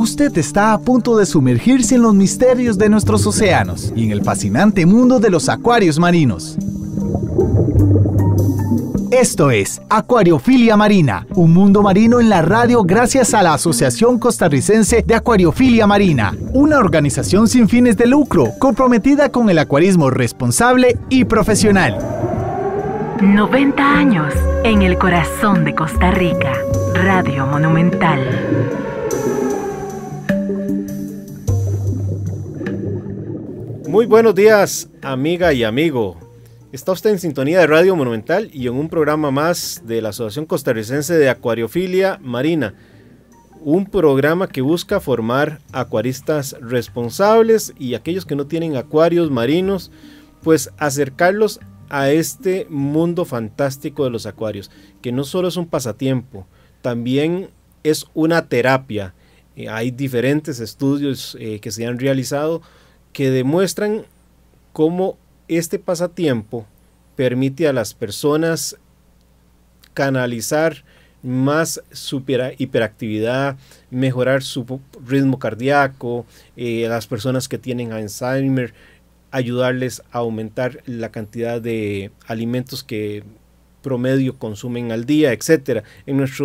Usted está a punto de sumergirse en los misterios de nuestros océanos y en el fascinante mundo de los acuarios marinos. Esto es Acuariofilia Marina, un mundo marino en la radio gracias a la Asociación Costarricense de Acuariofilia Marina, una organización sin fines de lucro comprometida con el acuarismo responsable y profesional. 90 años en el corazón de Costa Rica, Radio Monumental. Muy buenos días, amiga y amigo. Está usted en sintonía de Radio Monumental y en un programa más de la Asociación Costarricense de Acuariofilia Marina, un programa que busca formar acuaristas responsables y aquellos que no tienen acuarios marinos, pues acercarlos a este mundo fantástico de los acuarios, que no solo es un pasatiempo, también es una terapia. Eh, hay diferentes estudios eh, que se han realizado que demuestran cómo este pasatiempo permite a las personas canalizar más su hiperactividad, mejorar su ritmo cardíaco, a eh, las personas que tienen Alzheimer, ayudarles a aumentar la cantidad de alimentos que promedio consumen al día, etcétera. En nuestra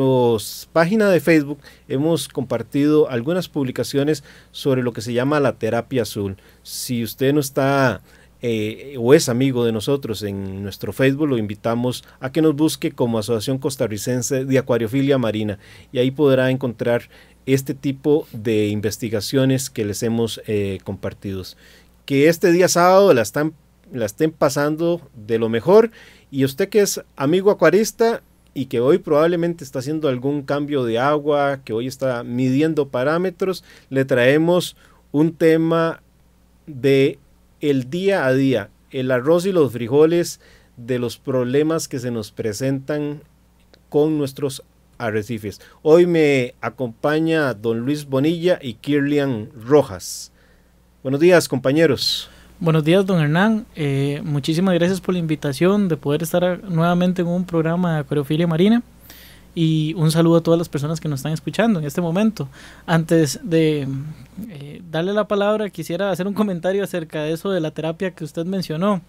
página de Facebook hemos compartido algunas publicaciones sobre lo que se llama la terapia azul. Si usted no está eh, o es amigo de nosotros en nuestro Facebook, lo invitamos a que nos busque como Asociación Costarricense de Acuariofilia Marina y ahí podrá encontrar este tipo de investigaciones que les hemos eh, compartido. Que este día sábado la, están, la estén pasando de lo mejor y usted que es amigo acuarista y que hoy probablemente está haciendo algún cambio de agua, que hoy está midiendo parámetros, le traemos un tema de el día a día, el arroz y los frijoles de los problemas que se nos presentan con nuestros arrecifes. Hoy me acompaña don Luis Bonilla y Kirlian Rojas. Buenos días, compañeros. Buenos días, don Hernán. Eh, muchísimas gracias por la invitación de poder estar nuevamente en un programa de Acuariofilia Marina. Y un saludo a todas las personas que nos están escuchando en este momento. Antes de eh, darle la palabra, quisiera hacer un comentario acerca de eso de la terapia que usted mencionó.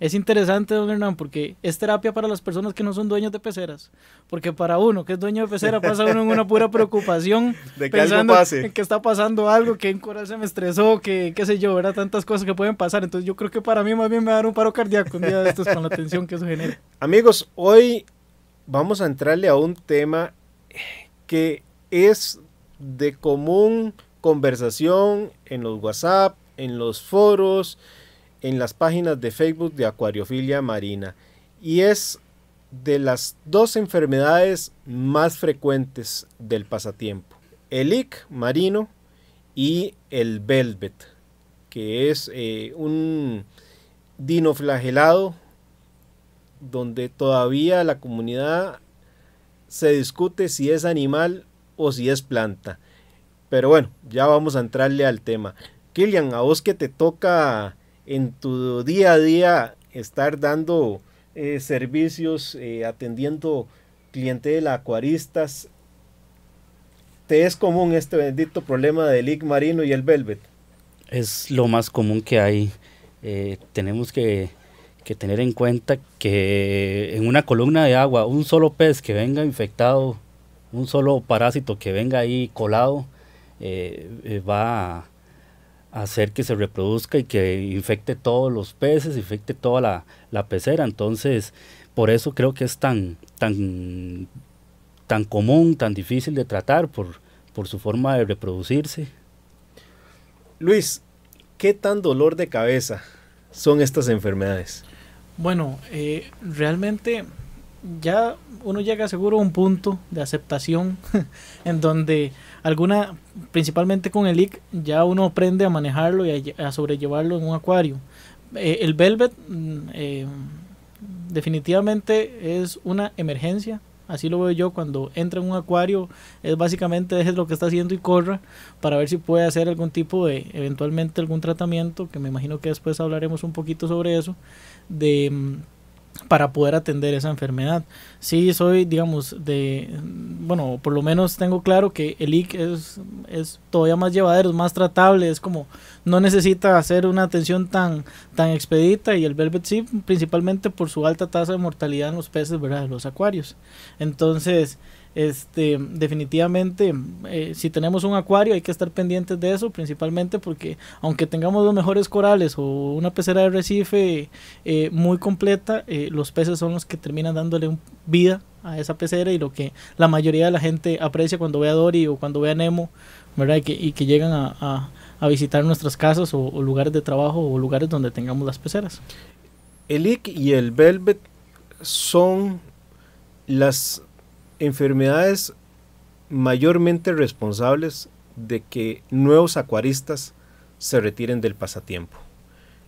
Es interesante, don Hernán, porque es terapia para las personas que no son dueños de peceras. Porque para uno que es dueño de pecera pasa uno en una pura preocupación. de que algo que está pasando algo, que en coral se me estresó, que qué sé yo, ¿verdad? Tantas cosas que pueden pasar. Entonces yo creo que para mí más bien me va a dar un paro cardíaco un día de estos con la tensión que eso genera. Amigos, hoy vamos a entrarle a un tema que es de común conversación en los WhatsApp, en los foros, en las páginas de Facebook de acuariofilia marina y es de las dos enfermedades más frecuentes del pasatiempo, el ic marino y el velvet, que es eh, un dinoflagelado donde todavía la comunidad se discute si es animal o si es planta. Pero bueno, ya vamos a entrarle al tema. Killian a vos que te toca en tu día a día estar dando eh, servicios, eh, atendiendo clientela, acuaristas. ¿Te es común este bendito problema del ig marino y el velvet? Es lo más común que hay. Eh, tenemos que, tener en cuenta que en una columna de agua, un solo pez que venga infectado, un solo parásito que venga ahí colado, va, hacer que se reproduzca y que infecte todos los peces, infecte toda la, la pecera. Entonces, por eso creo que es tan, tan, tan común, tan difícil de tratar por, por su forma de reproducirse. Luis, ¿qué tan dolor de cabeza son estas enfermedades? Bueno, eh, realmente ya uno llega seguro a un punto de aceptación en donde alguna, principalmente con el IC, ya uno aprende a manejarlo y a, sobrellevarlo en un acuario. Eh, el Velvet mm, eh, definitivamente es una emergencia. Así lo veo yo cuando entra en un acuario, es básicamente deje lo que está haciendo y corra para ver si puede hacer algún tipo de, eventualmente algún tratamiento, que me imagino que después hablaremos un poquito sobre eso, de mm, para poder atender esa enfermedad. Sí, soy, digamos, de, bueno, por lo menos tengo claro que el IC es, es todavía más llevadero, es más tratable, es como no necesita hacer una atención tan, tan expedita y el velvet sí, principalmente por su alta tasa de mortalidad en los peces, ¿verdad? los acuarios. Entonces, este, definitivamente, eh, si tenemos un acuario hay que estar pendientes de eso, principalmente porque aunque tengamos los mejores corales o una pecera de recife eh, muy completa, eh, los peces son los que terminan dándole vida a esa pecera y lo que la mayoría de la gente aprecia cuando ve a Dory o cuando ve a Nemo, ¿verdad? Y que, llegan a a visitar nuestras casas o, lugares de trabajo o lugares donde tengamos las peceras. El IC y el Velvet son las enfermedades mayormente responsables de que nuevos acuaristas se retiren del pasatiempo.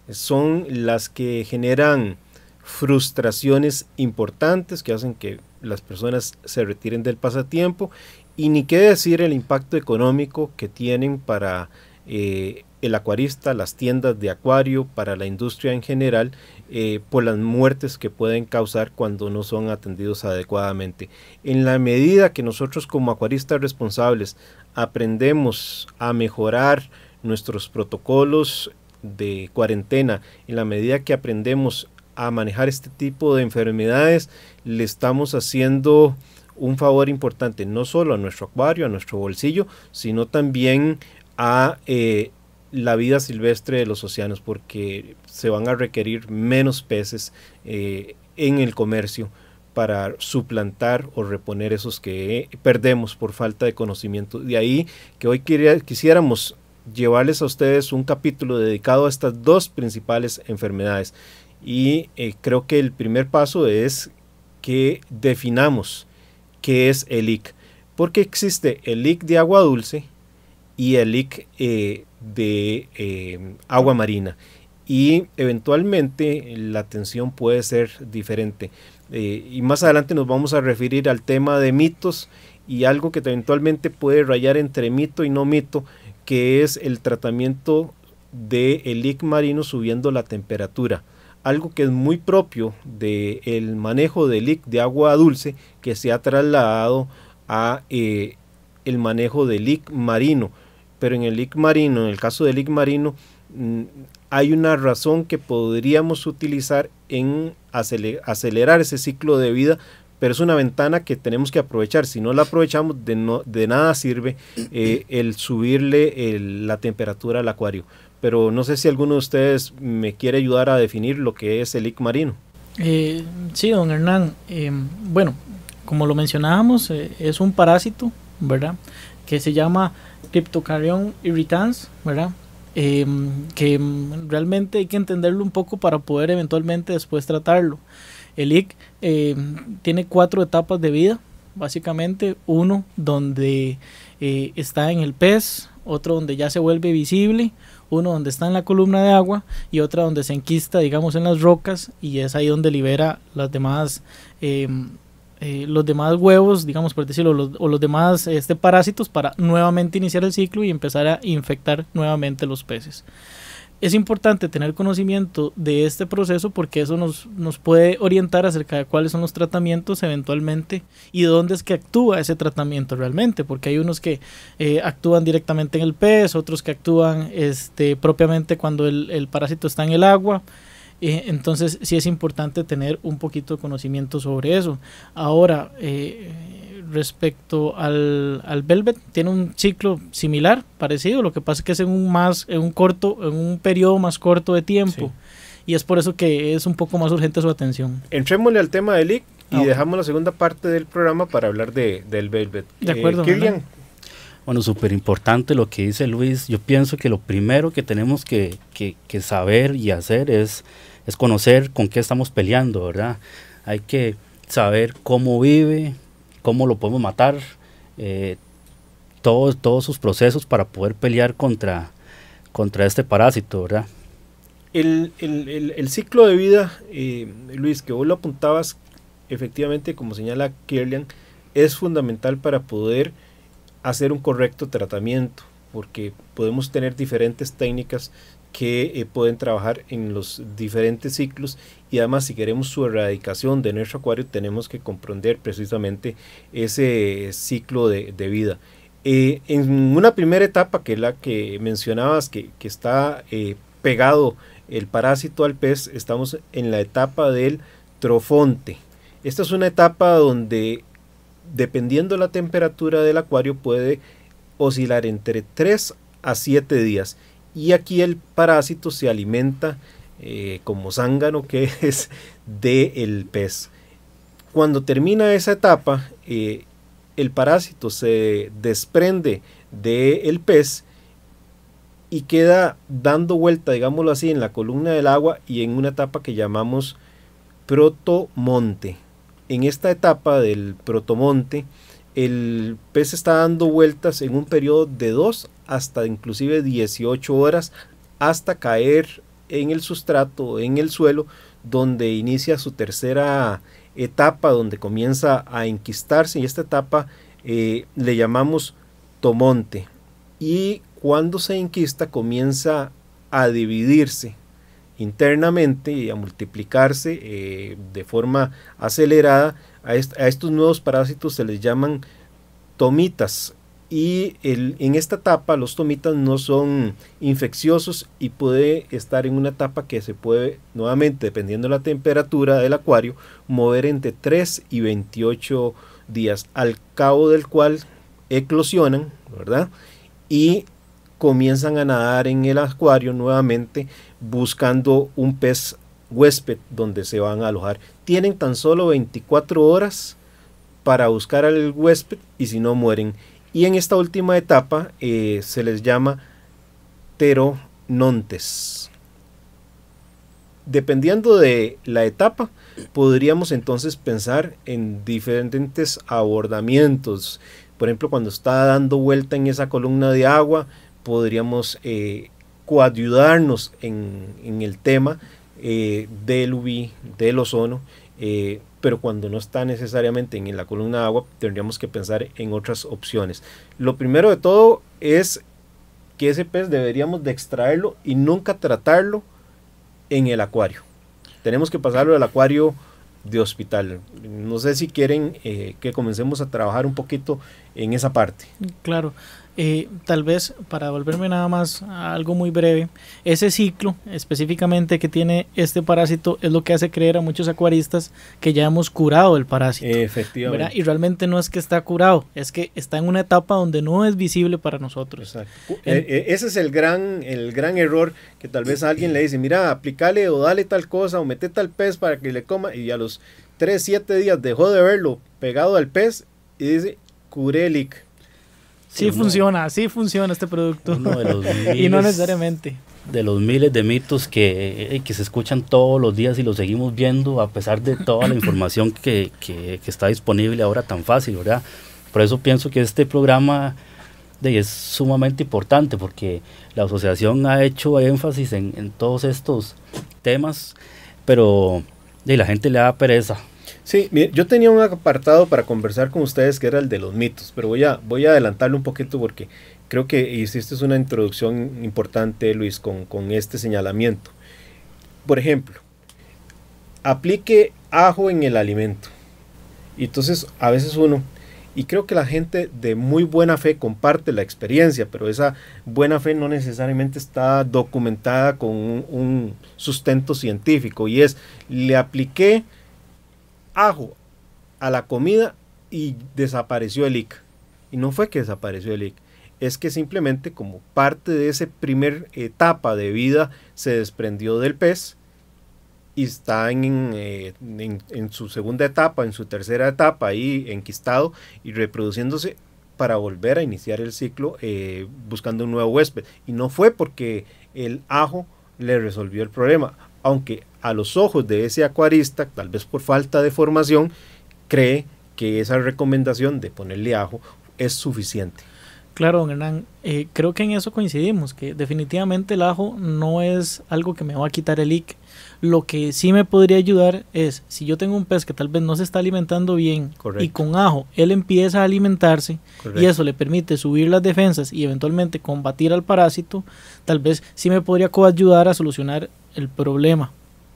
Son las que generan frustraciones importantes que hacen que las personas se retiren del pasatiempo y ni qué decir el impacto económico que tienen para eh, el acuarista, las tiendas de acuario, para la industria en general, eh, por las muertes que pueden causar cuando no son atendidos adecuadamente. En la medida que nosotros como acuaristas responsables aprendemos a mejorar nuestros protocolos de cuarentena, en la medida que aprendemos a manejar este tipo de enfermedades, le estamos haciendo un favor importante no solo a nuestro acuario, a nuestro bolsillo, sino también a eh, la vida silvestre de los océanos porque se van a requerir menos peces eh, en el comercio para suplantar o reponer esos que perdemos por falta de conocimiento. De ahí que hoy quisiéramos llevarles a ustedes un capítulo dedicado a estas dos principales enfermedades. Y eh, creo que el primer paso es que definamos qué es el IC, porque existe el IC de agua dulce y el lic eh, de eh, agua marina. Y eventualmente la tensión puede ser diferente. Eh, y más adelante nos vamos a referir al tema de mitos y algo que eventualmente puede rayar entre mito y no mito, que es el tratamiento del el lic marino subiendo la temperatura. Algo que es muy propio del manejo del lic de agua dulce que se ha trasladado a el manejo del lic marino pero en el IC marino, en el caso del IC marino, mm, hay una razón que podríamos utilizar en acelerar ese ciclo de vida, pero es una ventana que tenemos que aprovechar. Si no la aprovechamos, de, de nada sirve eh, el subirle la temperatura al acuario. Pero no sé si alguno de ustedes me quiere ayudar a definir lo que es el IC marino. Eh, sí, don Hernán. Eh, bueno, como lo mencionábamos, es un parásito, ¿verdad? Que se llama criptocarión Irritans, ¿verdad? Em, que realmente hay que entenderlo un poco para poder eventualmente después tratarlo. El IC em, tiene cuatro etapas de vida, básicamente. Uno donde eh, está en el pez, otro donde ya se vuelve visible, uno donde está en la columna de agua y otra donde se enquista, digamos, en las rocas y es ahí donde libera las demás em, eh, los demás huevos, digamos por decirlo, o los demás este, parásitos para nuevamente iniciar el ciclo y empezar a infectar nuevamente los peces. Es importante tener conocimiento de este proceso porque eso nos, nos puede orientar acerca de cuáles son los tratamientos eventualmente y dónde es que actúa ese tratamiento realmente, porque hay unos que eh, actúan directamente en el pez, otros que actúan este, propiamente cuando el, el parásito está en el agua. Eh, entonces sí es importante tener un poquito de conocimiento sobre eso. Ahora, eh, respecto al, Velvet, tiene un ciclo similar, parecido, lo que pasa es que es en un, más, un, corto, en un periodo más corto de tiempo. Y es por eso que es un poco más urgente su atención. Entrémosle al tema del IC y dejamos la segunda parte del programa para hablar del Velvet. De acuerdo. Eh, bueno, súper importante lo que dice Luis. Yo pienso que lo primero que tenemos que, saber y hacer es, es conocer con qué estamos peleando, ¿verdad? Hay que saber cómo vive, cómo lo podemos matar, eh, todos, todos sus procesos para poder pelear contra, contra este parásito, ¿verdad? El, ciclo de vida, eh, Luis, que vos lo apuntabas, efectivamente, como señala Kirlian, es fundamental para poder hacer un correcto tratamiento, porque podemos tener diferentes técnicas que eh, pueden trabajar en los diferentes ciclos y además si queremos su erradicación de nuestro acuario tenemos que comprender precisamente ese ciclo de, vida. Eh, en una primera etapa que es la que mencionabas que, está eh, pegado el parásito al pez, estamos en la etapa del trofonte. Esta es una etapa donde dependiendo la temperatura del acuario, puede oscilar entre 3 a 7 días. Y aquí el parásito se alimenta eh, como zángano que es del el pez. Cuando termina esa etapa, eh, el parásito se desprende del el pez y queda dando vuelta, digámoslo así, en la columna del agua y en una etapa que llamamos protomonte en esta etapa del protomonte, el pez está dando vueltas en un periodo de 2 hasta inclusive 18 horas hasta caer en el sustrato, en el suelo, donde inicia su tercera etapa, donde comienza a enquistarse y esta etapa eh, le llamamos tomonte. Y cuando se enquista comienza a dividirse, internamente y a multiplicarse eh, de forma acelerada. A, estos nuevos parásitos se les llaman tomitas y en esta etapa los tomitas no son infecciosos y puede estar en una etapa que se puede nuevamente dependiendo de la temperatura del acuario mover entre 3 y 28 días al cabo del cual eclosionan verdad y comienzan a nadar en el acuario nuevamente buscando un pez huésped donde se van a alojar. Tienen tan solo 24 horas para buscar al huésped y si no mueren. Y en esta última etapa eh, se les llama teronontes. Dependiendo de la etapa, podríamos entonces pensar en diferentes abordamientos. Por ejemplo, cuando está dando vuelta en esa columna de agua, podríamos eh, coayudarnos en, el tema eh, del UV, del ozono, eh, pero cuando no está necesariamente en la columna de agua, tendríamos que pensar en otras opciones. Lo primero de todo es que ese pez deberíamos de extraerlo y nunca tratarlo en el acuario. Tenemos que pasarlo al acuario de hospital. No sé si quieren eh, que comencemos a trabajar un poquito en esa parte. Claro. Eh, tal vez para volverme nada más a algo muy breve, ese ciclo específicamente que tiene este parásito es lo que hace creer a muchos acuaristas que ya hemos curado el parásito. Efectivamente. Y realmente no es que está curado, es que está en una etapa donde no es visible para nosotros. Eh, eh, ese es el gran, el gran error que tal vez alguien le dice, mira, aplicale o dale tal cosa o mete tal pez para que le coma y a los 3, 7 días dejó de verlo pegado al pez y dice, curelic Sí funciona, sí funciona este producto. y no necesariamente. De los miles de mitos que, eh, se escuchan todos los días y lo seguimos viendo a pesar de toda la información que, está disponible ahora tan fácil, ¿verdad? Por eso pienso que este programa es sumamente importante porque la asociación ha hecho énfasis en, en todos estos temas, pero la gente le da pereza Sí, yo tenía un apartado para conversar con ustedes que era el de los mitos, pero voy a, voy a adelantarlo un poquito porque creo que hiciste una introducción importante, Luis, con, con este señalamiento. Por ejemplo, aplique ajo en el alimento. entonces a veces uno, y creo que la gente de muy buena fe comparte la experiencia, pero esa buena fe no necesariamente está documentada con un, un sustento científico. Y es, le apliqué ajo a la comida y desapareció el IC. Y no fue que desapareció el IC, es que simplemente como parte de esa primer etapa de vida se desprendió del pez y está eh, en, su segunda etapa, en su tercera etapa ahí enquistado y reproduciéndose para volver a iniciar el ciclo eh, buscando un nuevo huésped. Y no fue porque el ajo le resolvió el problema, aunque a los ojos de ese acuarista, tal vez por falta de formación, cree que esa recomendación de ponerle ajo es suficiente. Claro, don Hernán, eh, creo que en eso coincidimos, que definitivamente el ajo no es algo que me va a quitar el IC. Lo que sí me podría ayudar es, si yo tengo un pez que tal vez no se está alimentando bien y con ajo él empieza a alimentarse y eso le permite subir las defensas y eventualmente combatir al parásito, tal vez sí me podría coayudar a solucionar el problema.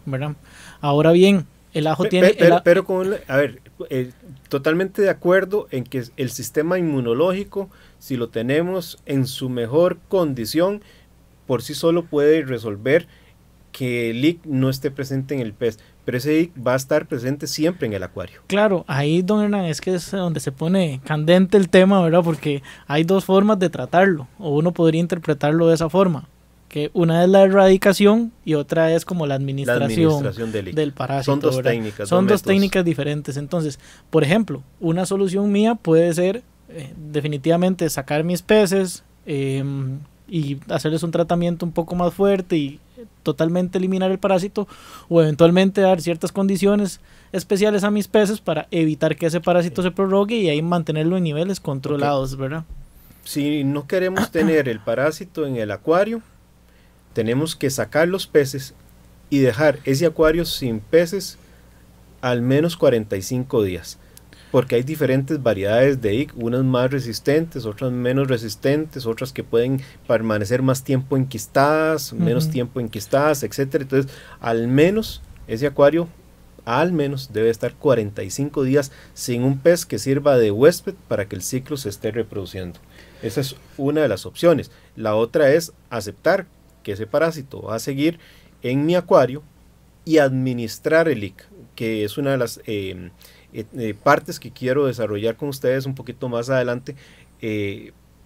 ¿verdad? Ahora bien, el ajo tiene... Pero, con, a ver, eh, totalmente de acuerdo en que el sistema inmunológico, si lo tenemos en su mejor condición, por sí solo puede resolver que el IC no esté presente en el pez, pero ese IC va a estar presente siempre en el acuario. Claro, ahí, don es que es donde se pone candente el tema, ¿verdad? Porque hay dos formas de tratarlo, o uno podría interpretarlo de esa forma que una es la erradicación y otra es como la administración, del, parásito. Son dos técnicas. Son dos, técnicas diferentes. Entonces, por ejemplo, una solución mía puede ser eh, definitivamente sacar mis peces em, y hacerles un tratamiento un poco más fuerte y totalmente eliminar el parásito o eventualmente dar ciertas condiciones especiales a mis peces para evitar que ese parásito se prorrogue y ahí mantenerlo en niveles controlados, ¿verdad? Si no queremos tener el parásito en el acuario, tenemos que sacar los peces y dejar ese acuario sin peces al menos 45 días. Porque hay diferentes variedades de IC, unas más resistentes, otras menos resistentes, otras que pueden permanecer más tiempo enquistadas, menos tiempo enquistadas, etc. Entonces, al menos ese acuario, al menos debe estar 45 días sin un pez que sirva de huésped para que el ciclo se esté reproduciendo. Esa es una de las opciones. La otra es aceptar que ese parásito va a seguir en mi acuario y administrar el IC, que es una de las eh, eh, eh, partes que quiero desarrollar con ustedes un poquito más adelante,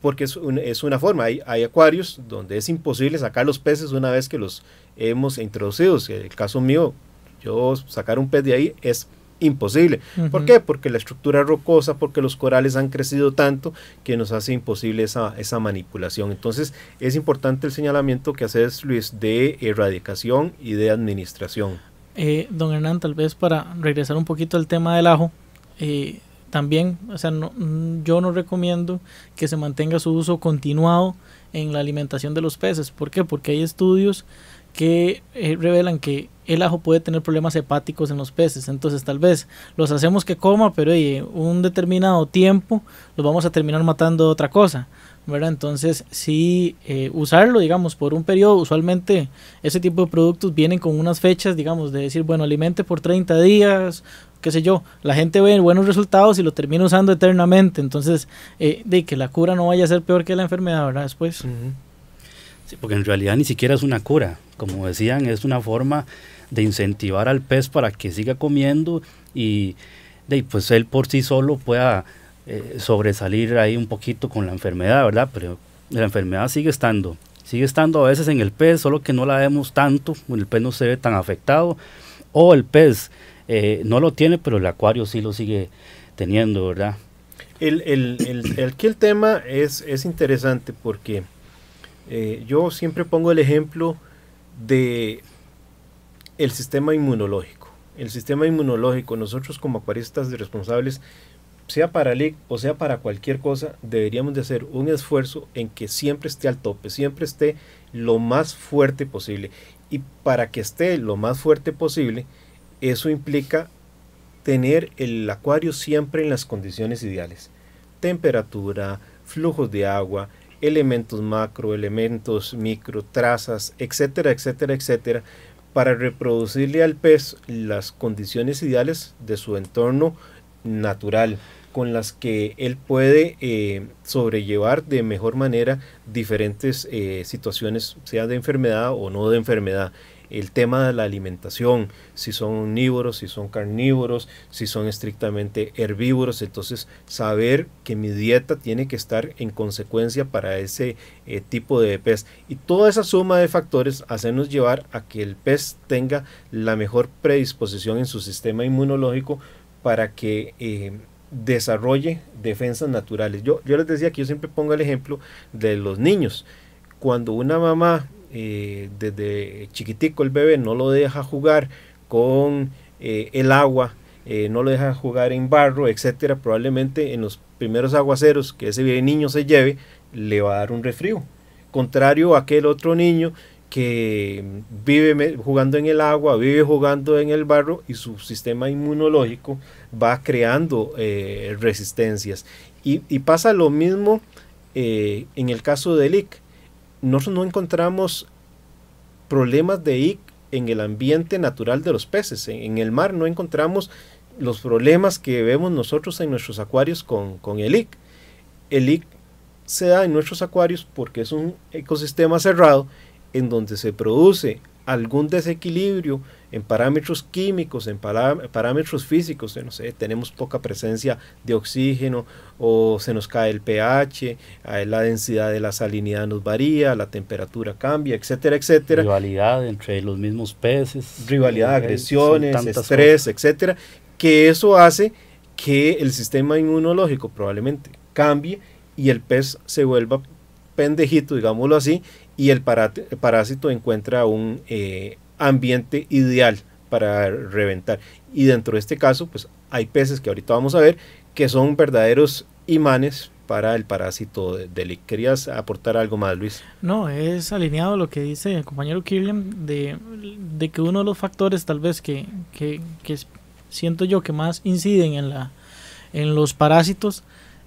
porque es, una forma. Hay, hay, acuarios donde es imposible sacar los peces una vez que los hemos introducido. En el caso mío, yo sacar un pez de ahí es imposible. ¿Por qué? Porque la estructura rocosa, porque los corales han crecido tanto que nos hace imposible esa, esa manipulación. Entonces es importante el señalamiento que haces, Luis, de erradicación y de administración. Eh, don Hernán, tal vez para regresar un poquito al tema del ajo, eh, también, o sea, no, mm, yo no recomiendo que se mantenga su uso continuado en la alimentación de los peces. ¿Por qué? Porque hay estudios que eh, revelan que el ajo puede tener problemas hepáticos en los peces. Entonces tal vez los hacemos que coma, pero un determinado tiempo los vamos a terminar matando otra cosa. ¿verdad? Entonces, si eh, usarlo, digamos, por un periodo, usualmente ese tipo de productos vienen con unas fechas, digamos, de decir, bueno, alimente por 30 días, qué sé yo, la gente ve buenos resultados y lo termina usando eternamente, entonces, eh, de que la cura no vaya a ser peor que la enfermedad, ¿verdad? Después. Sí, porque en realidad ni siquiera es una cura, como decían, es una forma de incentivar al pez para que siga comiendo y pues él por sí solo pueda eh, sobresalir ahí un poquito con la enfermedad, ¿verdad? Pero la enfermedad sigue estando, sigue estando a veces en el pez, solo que no la vemos tanto, el pez no se ve tan afectado, o el pez eh, no lo tiene, pero el acuario sí lo sigue teniendo, ¿verdad? El, el, aquí el tema es, interesante porque eh, yo siempre pongo el ejemplo de el sistema inmunológico. El sistema inmunológico, nosotros como acuaristas responsables, sea para LIC o sea para cualquier cosa, deberíamos de hacer un esfuerzo en que siempre esté al tope, siempre esté lo más fuerte posible. Y para que esté lo más fuerte posible, eso implica tener el acuario siempre en las condiciones ideales. Temperatura, flujos de agua, elementos macro, elementos micro, trazas, etcétera, etcétera, etcétera, para reproducirle al pez las condiciones ideales de su entorno natural con las que él puede eh, sobrellevar de mejor manera diferentes eh, situaciones, sea de enfermedad o no de enfermedad el tema de la alimentación, si son omnívoros, si son carnívoros, si son estrictamente herbívoros, entonces saber que mi dieta tiene que estar en consecuencia para ese eh, tipo de pez. Y toda esa suma de factores hacernos llevar a que el pez tenga la mejor predisposición en su sistema inmunológico para que... Eh, desarrolle defensas naturales. Yo, yo les decía que yo siempre pongo el ejemplo de los niños. Cuando una mamá eh, desde chiquitico el bebé no lo deja jugar con eh, el agua, eh, no lo deja jugar en barro, etcétera, probablemente en los primeros aguaceros que ese niño se lleve le va a dar un refrío, Contrario a aquel otro niño que vive jugando en el agua, vive jugando en el barro y su sistema inmunológico va creando resistencias. Y, pasa lo mismo en el caso del IC nosotros no encontramos problemas de IC en el ambiente natural de los peces. En, el mar no encontramos los problemas que vemos nosotros en nuestros acuarios con, con el IC. El IC se da en nuestros acuarios porque es un ecosistema cerrado en donde se produce algún desequilibrio en parámetros químicos, en parámetros físicos, no sé, tenemos poca presencia de oxígeno o se nos cae el pH, eh, la densidad de la salinidad nos varía, la temperatura cambia, etcétera, etcétera. Rivalidad entre los mismos peces. Rivalidad, agresiones, estrés, etcétera, que eso hace que el sistema inmunológico probablemente cambie y el pez se vuelva pendejito, digámoslo así, y el, parásito encuentra un, eh, ambiente ideal para reventar. Y dentro de este caso, pues hay peces que ahorita vamos a ver que son verdaderos imanes para el parásito de de ¿Querías aportar algo más, Luis? No, es alineado lo que dice el compañero Kirlian de, que uno de los factores tal vez que, siento yo que más inciden en, la, en los parásitos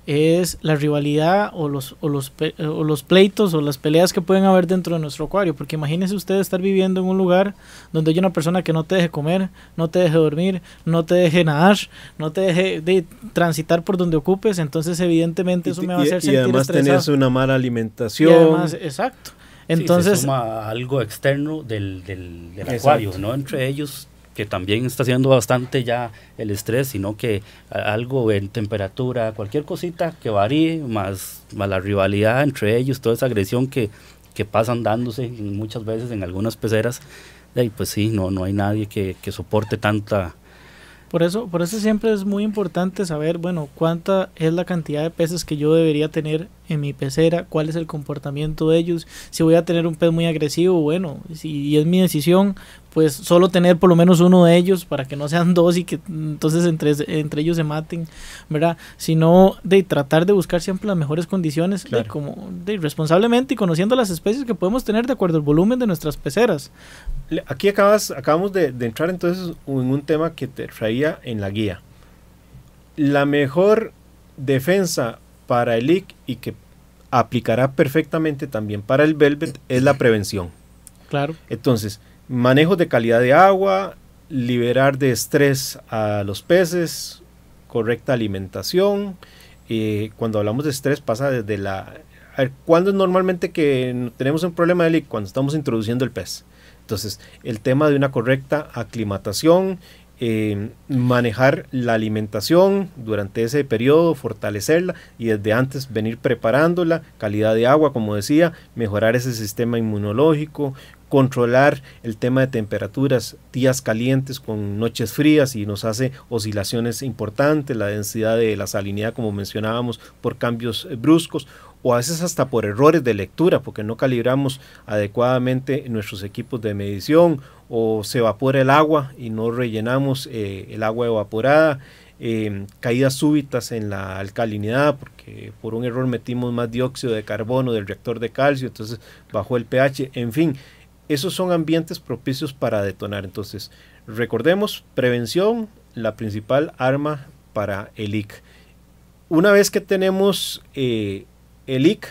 es la rivalidad o los, o los, eh, o los pleitos o las peleas que pueden haber dentro de nuestro acuario. Porque imagínese usted estar viviendo en un lugar donde hay una persona que no te deje comer, no te deje dormir, no te deje nadar, no te deje de transitar por donde ocupes. Entonces, evidentemente, eso me va a hacer y, sentir Y además tenés una mala alimentación. Y además, exacto. Entonces, algo externo del acuario, ¿no? Entre ellos que también está siendo bastante ya el estrés, sino que algo en temperatura, cualquier cosita que varíe, más, más la rivalidad entre ellos, toda esa agresión que, que pasan dándose muchas veces en algunas peceras, pues sí, no, no hay nadie que, soporte tanta... Por eso, por eso siempre es muy importante saber, bueno, cuánta es la cantidad de peces que yo debería tener en mi pecera, cuál es el comportamiento de ellos, si voy a tener un pez muy agresivo, bueno, si y es mi decisión, pues solo tener por lo menos uno de ellos para que no sean dos y que entonces entre, entre ellos se maten, ¿verdad? Sino de tratar de buscar siempre las mejores condiciones, como de, responsablemente y conociendo las especies que podemos tener de acuerdo al volumen de nuestras peceras. Aquí acabas, acabamos de, de entrar entonces en un tema que te traía en la guía. La mejor defensa para el IC y que aplicará perfectamente también para el Velvet es la prevención. Claro. Entonces, manejo de calidad de agua, liberar de estrés a los peces, correcta alimentación. Eh, cuando hablamos de estrés pasa desde la... A ¿Cuándo es normalmente que tenemos un problema de Cuando estamos introduciendo el pez. Entonces, el tema de una correcta aclimatación, eh, manejar la alimentación durante ese periodo, fortalecerla y desde antes venir preparándola, calidad de agua, como decía, mejorar ese sistema inmunológico, controlar el tema de temperaturas, días calientes con noches frías y nos hace oscilaciones importantes, la densidad de la salinidad como mencionábamos por cambios eh, bruscos o a veces hasta por errores de lectura porque no calibramos adecuadamente nuestros equipos de medición o se evapora el agua y no rellenamos eh, el agua evaporada. Em, caídas súbitas en la alcalinidad, porque por un error metimos más dióxido de carbono del reactor de calcio, entonces bajó el pH, en fin, esos son ambientes propicios para detonar. Entonces, recordemos, prevención, la principal arma para el IC. Una vez que tenemos eh, el IC,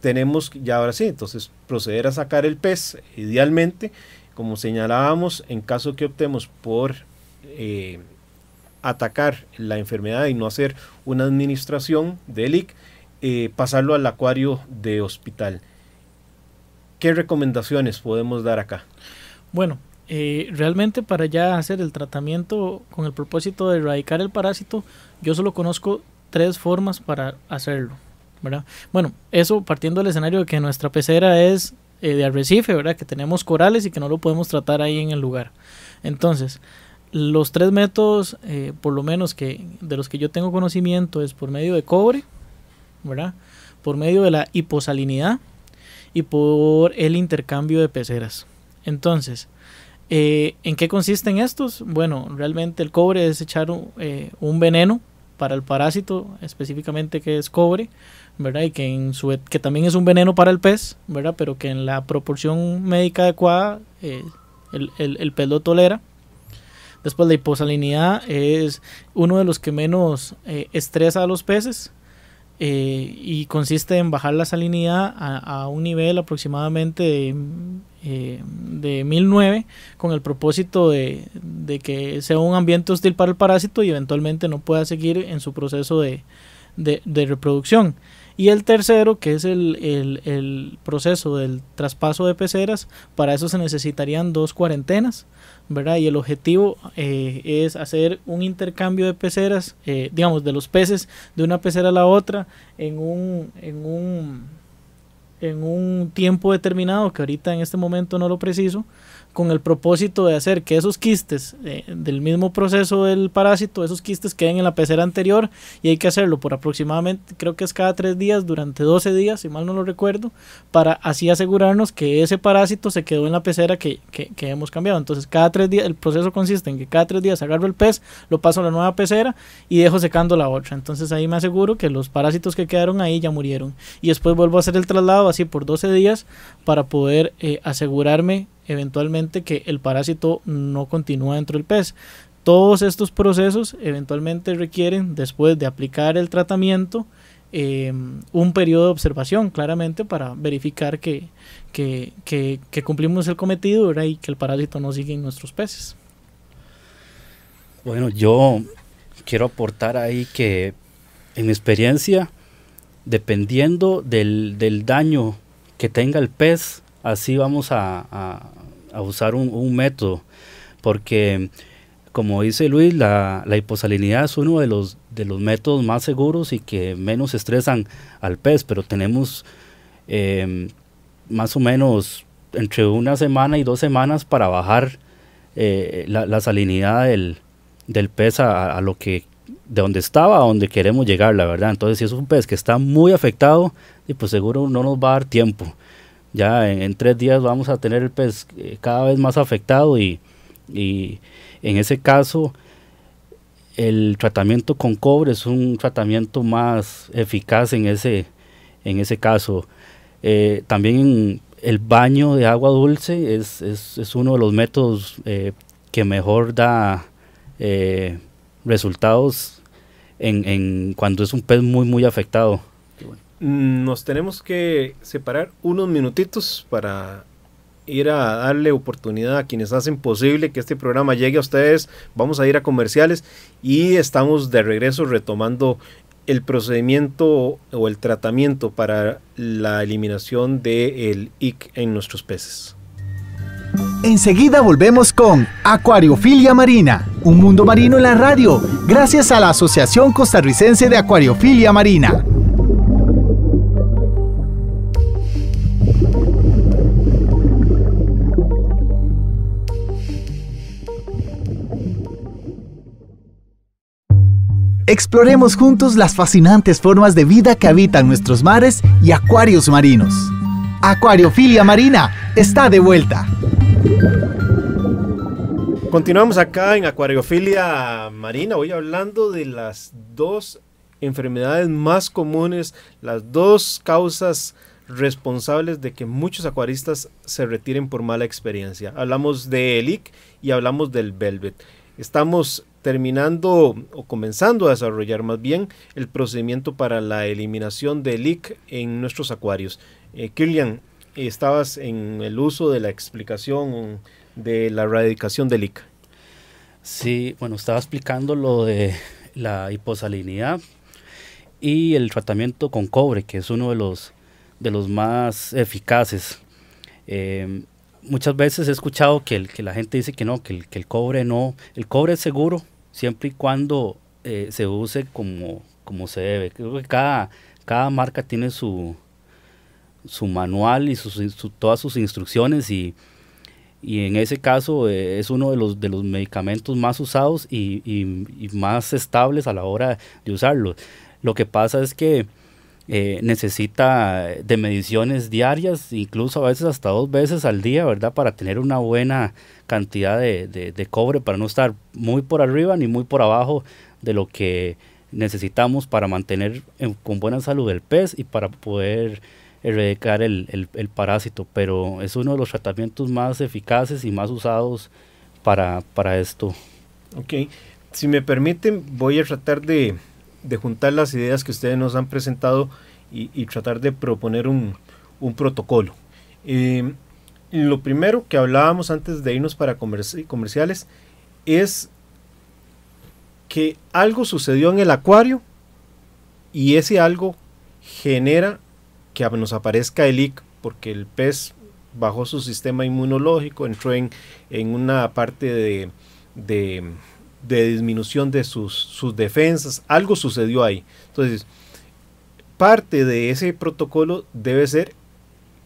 tenemos ya ahora sí, entonces proceder a sacar el pez, idealmente, como señalábamos, en caso que optemos por eh, atacar la enfermedad y no hacer una administración del IC, eh, pasarlo al acuario de hospital. ¿Qué recomendaciones podemos dar acá? Bueno, eh, realmente para ya hacer el tratamiento con el propósito de erradicar el parásito, yo solo conozco tres formas para hacerlo. ¿verdad? Bueno, eso partiendo del escenario de que nuestra pecera es eh, de arrecife, ¿verdad? que tenemos corales y que no lo podemos tratar ahí en el lugar. Entonces, los tres métodos, eh, por lo menos que de los que yo tengo conocimiento, es por medio de cobre, ¿verdad? por medio de la hiposalinidad y por el intercambio de peceras. Entonces, eh, ¿en qué consisten estos? Bueno, realmente el cobre es echar eh, un, veneno para el parásito, específicamente que es cobre, ¿verdad? Y e, que, también es un veneno para el pez, ¿verdad? Pero que en la proporción médica adecuada eh, el, pez lo tolera. Después la hiposalinidad es uno de los que menos estresa a los peces, eh, y consiste en bajar la salinidad a, un nivel aproximadamente de, mm, eh, de 1009 con el propósito de, que sea un ambiente hostil para el parásito y eventualmente no pueda seguir en su proceso de, reproducción. Y el tercero, que es el, proceso del traspaso de peceras, para eso se necesitarían dos cuarentenas y el objetivo eh, es hacer un intercambio de peceras, eh, digamos, de los peces de una pecera a la otra en un, en un, en un tiempo determinado, que ahorita en este momento no lo preciso, con el propósito de hacer que esos quistes eh, del mismo proceso del parásito, esos quistes queden en la pecera anterior y hay que hacerlo por aproximadamente, creo que es cada tres días, durante 12 días, si mal no lo recuerdo, para así asegurarnos que ese parásito se quedó en la pecera que, hemos cambiado. Entonces, cada tres días, el proceso consiste en que cada tres días agarro el pez, lo paso a la nueva pecera y dejo secando la otra. Entonces, ahí me aseguro que los parásitos que quedaron ahí ya murieron. Y después vuelvo a hacer el traslado así por 12 días para poder eh, asegurarme eventualmente que el parásito no continúa dentro del pez. Todos estos procesos eventualmente requieren, después de aplicar el tratamiento, em, un periodo de observación, claramente, para verificar que, cumplimos el cometido y que el parásito no sigue en nuestros peces. Bueno, yo quiero aportar ahí que en mi experiencia, dependiendo del daño que tenga el pez, así vamos a, usar un, método, porque como dice Luis, la, hiposalinidad es uno de los, de los métodos más seguros y que menos estresan al pez, pero tenemos eh, más o menos entre una semana y dos semanas para bajar eh, la, salinidad del, del pez a, a, lo que de donde estaba a donde queremos llegar, la verdad. Entonces, si es un pez que está muy afectado, y pues seguro no nos va a dar tiempo. Ya en, tres días vamos a tener el pez eh, cada vez más afectado y, en ese caso el tratamiento con cobre es un tratamiento más eficaz en ese, en ese caso. Eh, también el baño de agua dulce es, uno de los métodos eh, que mejor da resultados en, cuando es un pez muy muy afectado nos tenemos que separar unos minutitos para ir a darle oportunidad a quienes hacen posible que este programa llegue a ustedes. Vamos a ir a comerciales y estamos de regreso retomando el procedimiento o el tratamiento para la eliminación del IC en nuestros peces. Enseguida volvemos con Acuariofilia Marina, un mundo marino en la radio, gracias a la Asociación Costarricense de Acuariofilia Marina. Exploremos juntos las fascinantes formas de vida que habitan nuestros mares y acuarios marinos. Acuariofilia Marina está de vuelta. Continuamos acá en Acuariofilia Marina, hoy hablando de las dos enfermedades más comunes, las dos causas responsables de que muchos acuaristas se retiren por mala experiencia. Hablamos de ELIC y hablamos del Velvet. Estamos terminando o comenzando a desarrollar más bien el procedimiento para la eliminación de LIC en nuestros acuarios. Eh, estabas en el uso de la explicación de la erradicación de LIC. Sí, bueno, estaba explicando lo de la hiposalinidad y el tratamiento con cobre, que es uno de los, de los más eficaces. Em, muchas veces he escuchado que, la gente dice que no, que el cobre no, el cobre es seguro siempre y cuando eh, se use como, se debe. Creo que cada, cada marca tiene su, su manual y sus, todas sus instrucciones y, en ese caso eh, es uno de los, de los medicamentos más usados y, más estables a la hora de usarlo. Lo que pasa es que eh, necesita de mediciones diarias, incluso a veces hasta dos veces al día, ¿verdad? Para tener una buena cantidad de, de, cobre para no estar muy por arriba ni muy por abajo de lo que necesitamos para mantener con buena salud el pez y para poder erradicar el, el, parásito, pero es uno de los tratamientos más eficaces y más usados para, para esto. Ok, si me permiten, voy a tratar de, de juntar las ideas que ustedes nos han presentado y, tratar de proponer un, un protocolo. Eh, lo primero que hablábamos antes de irnos para comerciales es que algo sucedió en el acuario y ese algo genera que nos aparezca el IC porque el pez bajó su sistema inmunológico, entró en, en una parte de, disminución de sus, sus, defensas, algo sucedió ahí. Entonces, parte de ese protocolo debe ser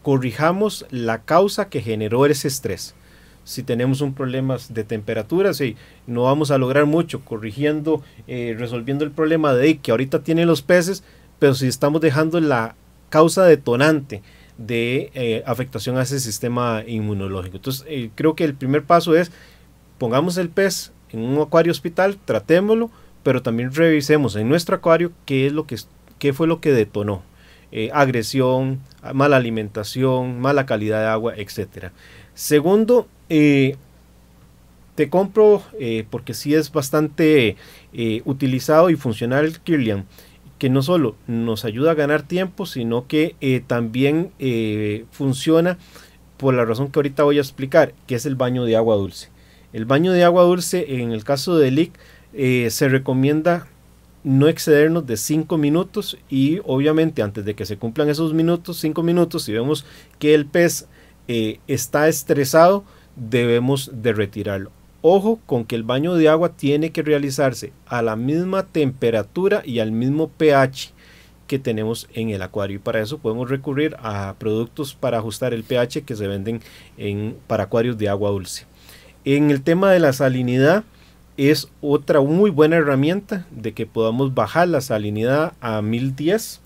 corrijamos la causa que generó ese estrés. Si tenemos un problema de temperatura, si no vamos a lograr mucho corrigiendo, eh, resolviendo el problema de que ahorita tienen los peces, pero si estamos dejando la causa detonante de eh, afectación a ese sistema inmunológico. Entonces, eh, creo que el primer paso es pongamos el pez en un acuario hospital, tratémoslo, pero también revisemos en nuestro acuario qué es lo que qué fue lo que detonó. Eh, agresión, mala alimentación, mala calidad de agua, etc. Segundo, eh, te compro, eh, porque sí es bastante utilizado y funcional el Kirlian, que no solo nos ayuda a ganar tiempo, sino que también funciona por la razón que ahorita voy a explicar, que es el baño de agua dulce. El baño de agua dulce, en el caso de LIC, se recomienda no excedernos de 5 minutos y obviamente antes de que se cumplan esos minutos, 5 minutos, si vemos que el pez eh, está estresado, debemos de retirarlo. Ojo con que el baño de agua tiene que realizarse a la misma temperatura y al mismo pH que tenemos en el acuario y para eso podemos recurrir a productos para ajustar el pH que se venden en, para acuarios de agua dulce. En el tema de la salinidad, es otra muy buena herramienta de que podamos bajar la salinidad a 1010,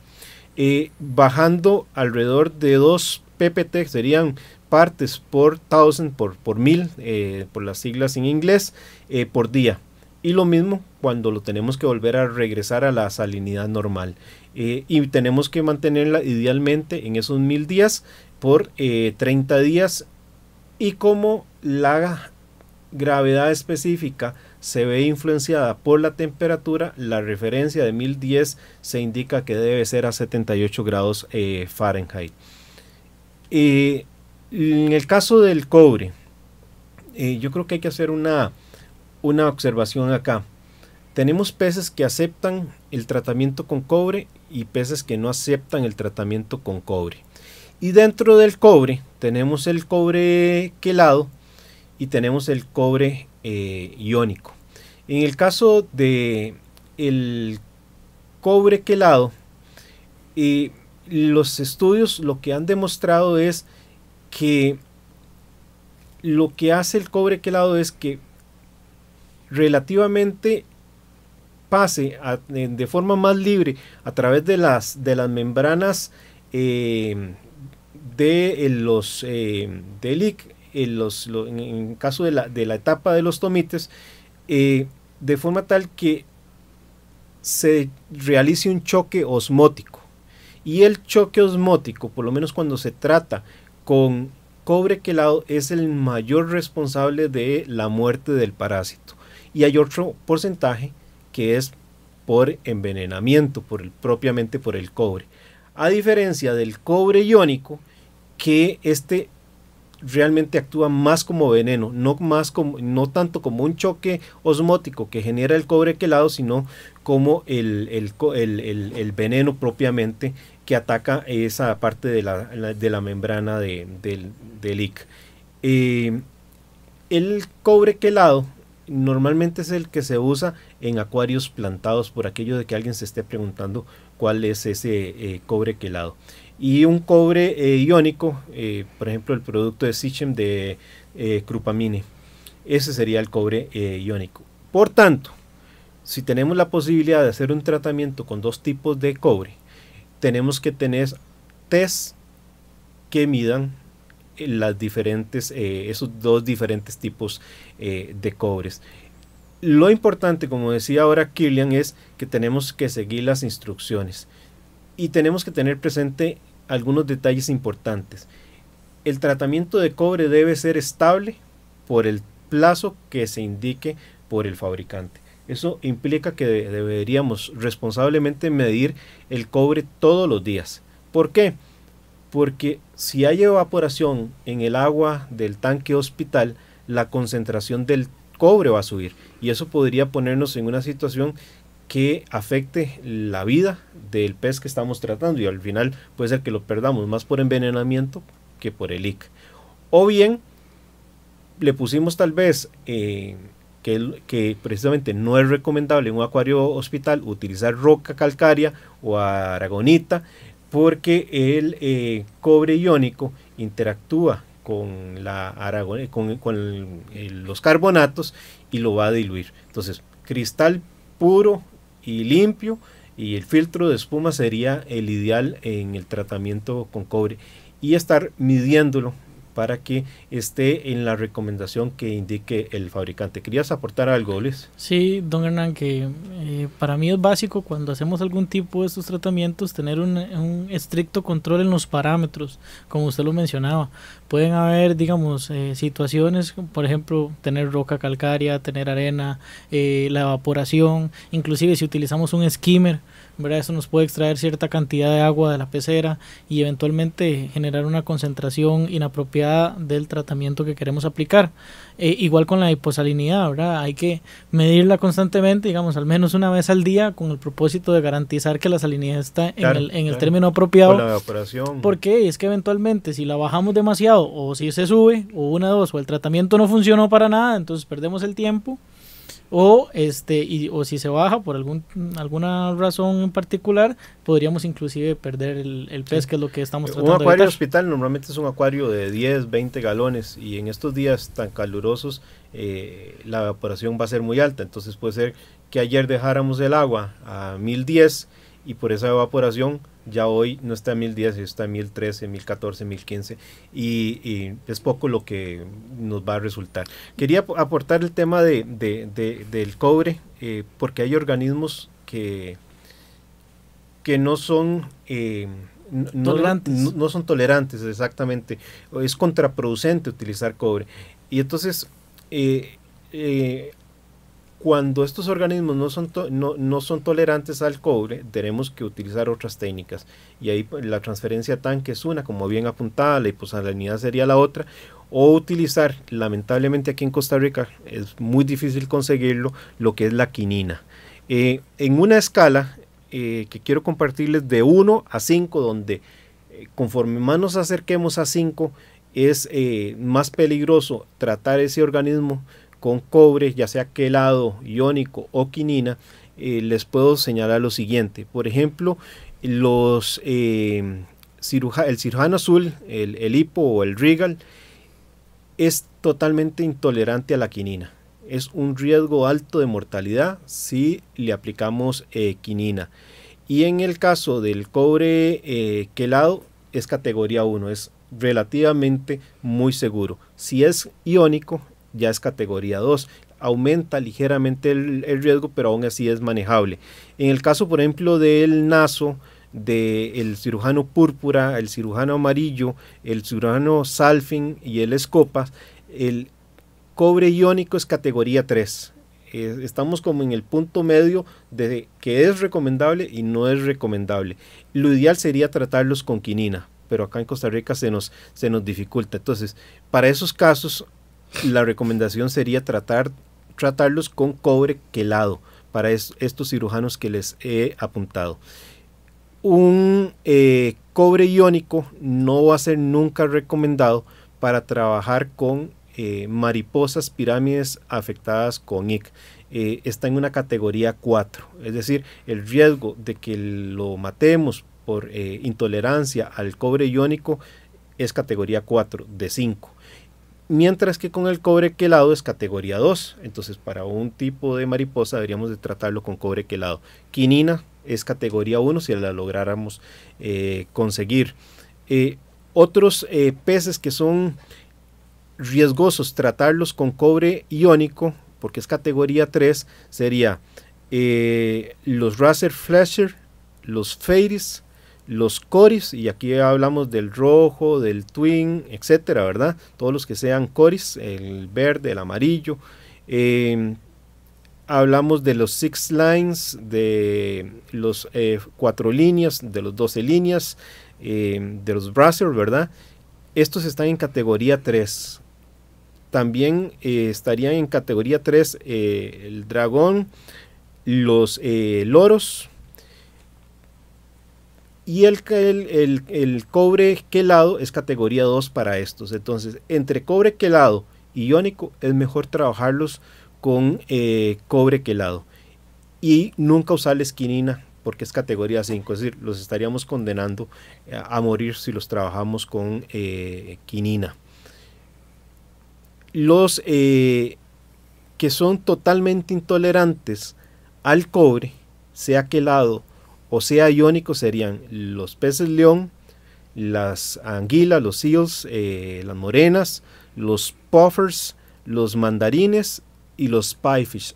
eh, bajando alrededor de 2 ppt, serían partes por 1000, por, por 1000, eh, por las siglas en inglés, eh, por día. Y lo mismo cuando lo tenemos que volver a regresar a la salinidad normal. Eh, y tenemos que mantenerla idealmente en esos 1000 días por 30 días. Y como la gravedad específica se ve influenciada por la temperatura, la referencia de 1010 se indica que debe ser a 78 grados eh, Fahrenheit. en el caso del cobre, eh, yo creo que hay que hacer una, una observación acá. Tenemos peces que aceptan el tratamiento con cobre y peces que no aceptan el tratamiento con cobre. Y dentro del cobre tenemos el cobre quelado y tenemos el cobre eh, iónico. En el caso de el cobre quelado, eh, los estudios lo que han demostrado es que lo que hace el cobre quelado es que relativamente pase de forma más libre a través de las, de las membranas eh, de eh, los eh, del en, los, en, caso de la, etapa de los tomites, eh, de forma tal que se realice un choque osmótico. Y el choque osmótico, por lo menos cuando se trata con cobre quelado, es el mayor responsable de la muerte del parásito. Y hay otro porcentaje que es por envenenamiento, por el, propiamente por el cobre. A diferencia del cobre iónico, que este realmente actúa más como veneno, no, más como, no tanto como un choque osmótico que genera el cobre quelado, sino como el, veneno propiamente que ataca esa parte de la, membrana del, IC. Eh, el cobre quelado normalmente es el que se usa en acuarios plantados por aquello de que alguien se esté preguntando cuál es ese eh, cobre quelado y un cobre eh, iónico, eh, por ejemplo el producto de Sichem de eh, Krupamine. Ese sería el cobre eh, iónico. Por tanto, si tenemos la posibilidad de hacer un tratamiento con dos tipos de cobre, tenemos que tener test que midan las diferentes, esos dos diferentes tipos de cobres lo importante, como decía ahora Killian, es que tenemos que seguir las instrucciones y tenemos que tener presente algunos detalles importantes. El tratamiento de cobre debe ser estable por el plazo que se indique por el fabricante. Eso implica que deberíamos responsablemente medir el cobre todos los días. ¿Por qué? Porque si hay evaporación en el agua del tanque hospital, la concentración del cobre va a subir y eso podría ponernos en una situación que afecte la vida del pez que estamos tratando y al final puede ser que lo perdamos más por envenenamiento que por el IC. O bien le pusimos tal vez eh, que, que, precisamente no es recomendable en un acuario hospital utilizar roca calcárea o aragonita porque el eh, cobre iónico interactúa con, la con, los carbonatos y lo va a diluir. Entonces, cristal puro y limpio y el filtro de espuma sería el ideal en el tratamiento con cobre y estar midiéndolo para que esté en la recomendación que indique el fabricante. ¿Querías aportar algo, Luis? Sí, don Hernán, que eh, para mí es básico cuando hacemos algún tipo de estos tratamientos tener un, estricto control en los parámetros, como usted lo mencionaba. Pueden haber, digamos, eh, situaciones, por ejemplo, tener roca calcárea, tener arena, eh, la evaporación, inclusive si utilizamos un skimmer, ¿verdad? Eso nos puede extraer cierta cantidad de agua de la pecera y eventualmente generar una concentración inapropiada del tratamiento que queremos aplicar. Eh, igual con la hiposalinidad, ¿verdad? Hay que medirla constantemente, digamos, al menos una vez al día con el propósito de garantizar que la salinidad está en el, en el término apropiado. por la evaporación. Porque es que eventualmente si la bajamos demasiado o si se sube o una, dos, o el tratamiento no funcionó para nada, entonces perdemos el tiempo o este y, o si se baja por algún alguna razón en particular podríamos inclusive perder el, el pez que es lo que estamos tratando un acuario hospital normalmente es un acuario de 10 20 galones y en estos días tan calurosos eh, la evaporación va a ser muy alta entonces puede ser que ayer dejáramos el agua a 1010 y por esa evaporación ya hoy no está en 1010, está en 1013, 1014, 1015 y, y es poco lo que nos va a resultar. Quería aportar el tema del cobre eh, porque hay organismos que, que no son... Eh, tolerantes. son tolerantes, exactamente. Es contraproducente utilizar cobre. Y entonces, eh, cuando estos organismos no son, no, son tolerantes al cobre, tenemos que utilizar otras técnicas. Y ahí pues, la transferencia tanque es una, como bien apuntada, la hiposalinidad pues, sería la otra. O utilizar, lamentablemente aquí en Costa Rica es muy difícil conseguirlo, lo que es la quinina. Eh, en una escala eh, que quiero compartirles de 1 a 5, donde eh, conforme más nos acerquemos a 5, es más peligroso tratar ese organismo con cobre, ya sea quelado, iónico o quinina, eh, les puedo señalar lo siguiente. Por ejemplo, los, eh, el cirujano azul, el, hipo o el regal, es totalmente intolerante a la quinina. Es un riesgo alto de mortalidad si le aplicamos eh, quinina. Y en el caso del cobre quelado es categoría 1, es relativamente muy seguro. Si es iónico, ya es categoría 2. Aumenta ligeramente el, riesgo, pero aún así es manejable. En el caso, por ejemplo, del naso, del cirujano púrpura, el cirujano amarillo, el cirujano salfin y el escopas, el cobre iónico es categoría 3. estamos como en el punto medio de que es recomendable y no es recomendable. Lo ideal sería tratarlos con quinina, pero acá en Costa Rica se nos, se nos dificulta. Entonces, para esos casos la recomendación sería tratar, tratarlos con cobre quelado para estos cirujanos que les he apuntado. Un eh, cobre iónico no va a ser nunca recomendado para trabajar con eh, mariposas pirámides afectadas con IC. Eh, está en una categoría 4, es decir, el riesgo de que lo matemos por intolerancia al cobre iónico es categoría 4 de 5 mientras que con el cobre quelado es categoría 2. Entonces, para un tipo de mariposa deberíamos de tratarlo con cobre quelado. Quinina es categoría 1 si la lográramos eh, conseguir. Eh, otros eh, peces que son riesgosos tratarlos con cobre iónico, porque es categoría 3, sería los Racer Flasher, los Fairies, los coris, y aquí hablamos del rojo, del twin, etcétera, ¿verdad? Todos los que sean coris, el verde, el amarillo. Em, hablamos de los six lines, de los eh, cuatro líneas, de los doce líneas, em, de los brassers, ¿verdad? Estos están en categoría 3. También eh, estarían en categoría 3 eh, el dragón, los loros, y el, el, el, cobre quelado es categoría 2 para estos. Entonces, entre cobre quelado y iónico es mejor trabajarlos con eh, cobre quelado. Y nunca usarles quinina porque es categoría 5. Es decir, los estaríamos condenando a, morir si los trabajamos con eh, quinina. Los eh, que son totalmente intolerantes al cobre, sea quelado o sea iónicos serían los peces león, las anguilas, los seals, eh, las morenas, los puffers, los mandarines y los spyfish.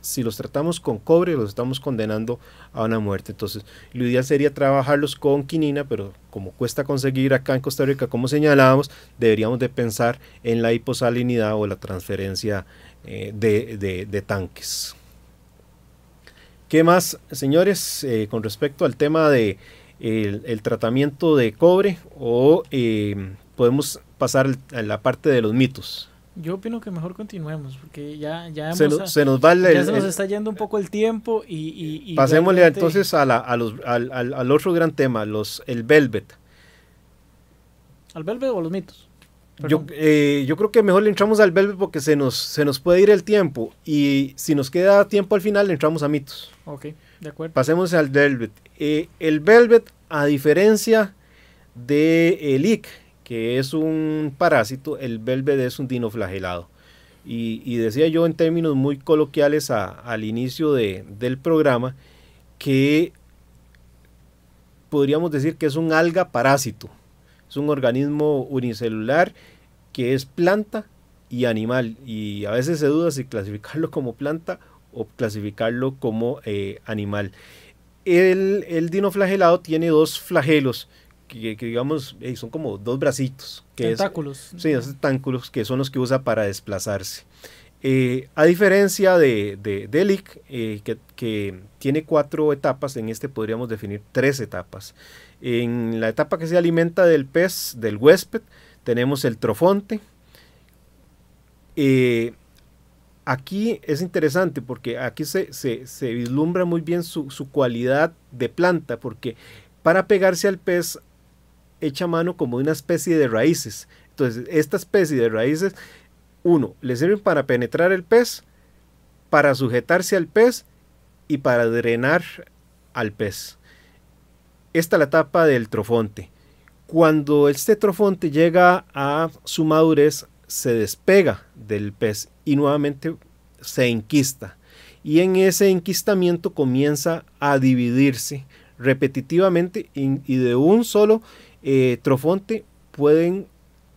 Si los tratamos con cobre, los estamos condenando a una muerte. Entonces, lo ideal sería trabajarlos con quinina, pero como cuesta conseguir acá en Costa Rica, como señalábamos, deberíamos de pensar en la hiposalinidad o la transferencia eh, de tanques. ¿Qué más, señores, eh, con respecto al tema de el, tratamiento de cobre o eh, podemos pasar a la parte de los mitos? Yo opino que mejor continuemos, porque ya, hemos, se, nos, se, nos va está yendo un poco el tiempo y... y, pasémosle entonces al, al, al, otro gran tema, los el velvet. ¿Al velvet o los mitos? Eh, yo, creo que mejor le entramos al Velvet porque se nos, puede ir el tiempo. Y si nos queda tiempo al final, le entramos a mitos. Ok, de acuerdo. Pasemos al Velvet. Eh, el Velvet, a diferencia de el eh, Ic, que es un parásito, el Velvet es un dinoflagelado. Y, y decía yo en términos muy coloquiales al inicio del programa que podríamos decir que es un alga parásito es un organismo unicelular que es planta y animal. Y a veces se duda si clasificarlo como planta o clasificarlo como eh, animal. El, dinoflagelado tiene dos flagelos, que, digamos eh, son como dos bracitos. tentáculos. sí, los tentáculos que son los que usa para desplazarse. Eh, a diferencia de, DELIC, que, tiene cuatro etapas, en este podríamos definir tres etapas. En la etapa que se alimenta del pez, del huésped, tenemos el trofonte. Eh, aquí es interesante porque aquí se, se, vislumbra muy bien su, su, cualidad de planta, porque para pegarse al pez echa mano como una especie de raíces. Entonces, esta especie de raíces, uno, le sirven para penetrar el pez, para sujetarse al pez y para drenar al pez. Esta es la etapa del trofonte. Cuando este trofonte llega a su madurez, se despega del pez y nuevamente se enquista. Y en ese enquistamiento comienza a dividirse repetitivamente y de un solo eh, trofonte pueden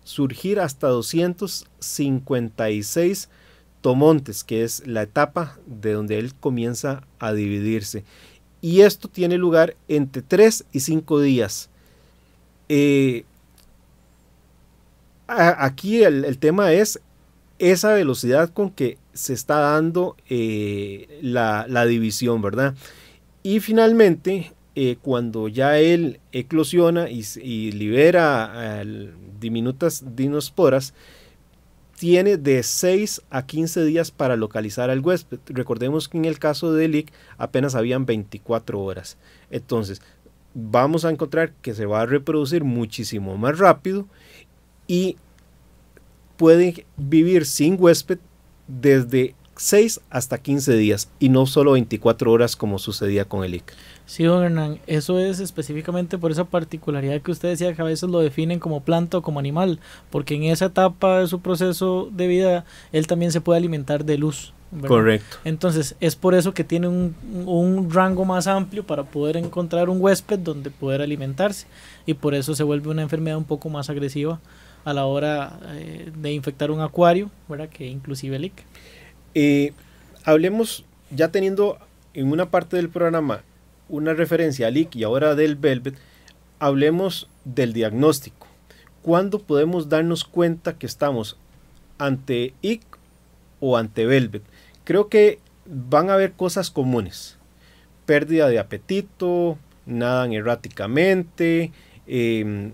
surgir hasta 256 tomontes, que es la etapa de donde él comienza a dividirse y esto tiene lugar entre 3 y 5 días. Eh, aquí el, tema es esa velocidad con que se está dando eh, la, división, ¿verdad? Y finalmente, eh, cuando ya él eclosiona y, libera diminutas dinosporas, tiene de 6 a 15 días para localizar al huésped. Recordemos que en el caso de Lick apenas habían 24 horas. Entonces, vamos a encontrar que se va a reproducir muchísimo más rápido y puede vivir sin huésped desde 6 hasta 15 días y no solo 24 horas como sucedía con el IC. Sí, Hernán, eso es específicamente por esa particularidad que usted decía que a veces lo definen como planta o como animal, porque en esa etapa de su proceso de vida él también se puede alimentar de luz. Correcto. Entonces, es por eso que tiene un, rango más amplio para poder encontrar un huésped donde poder alimentarse. Y por eso se vuelve una enfermedad un poco más agresiva a la hora eh, de infectar un acuario, ¿verdad? Que inclusive el IC. Eh, hablemos, ya teniendo en una parte del programa una referencia al IC y ahora del Velvet, hablemos del diagnóstico. ¿Cuándo podemos darnos cuenta que estamos ante IC o ante Velvet? Creo que van a haber cosas comunes. Pérdida de apetito, nadan erráticamente. Em,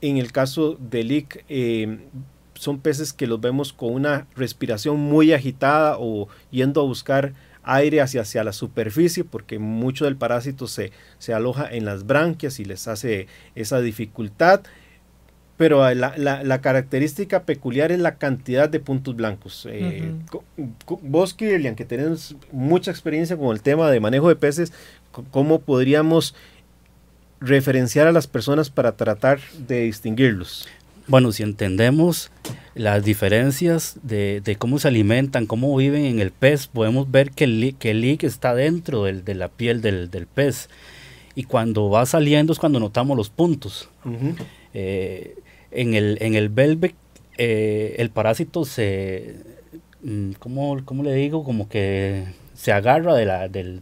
en el caso del IC, em, son peces que los vemos con una respiración muy agitada o yendo a buscar aire hacia, hacia la superficie porque mucho del parásito se, se aloja en las branquias y les hace esa dificultad. Pero eh, la, característica peculiar es la cantidad de puntos blancos. Eh, vos, Kirlian, que tenemos mucha experiencia con el tema de manejo de peces, ¿cómo podríamos referenciar a las personas para tratar de distinguirlos? Bueno, si entendemos las diferencias de, cómo se alimentan, cómo viven en el pez, podemos ver que el, que está dentro del, de la piel del, pez. Y cuando va saliendo es cuando notamos los puntos. Eh, en, el, en el velvet, eh, el parásito se. Mm, ¿cómo, le digo? Como que se agarra de del,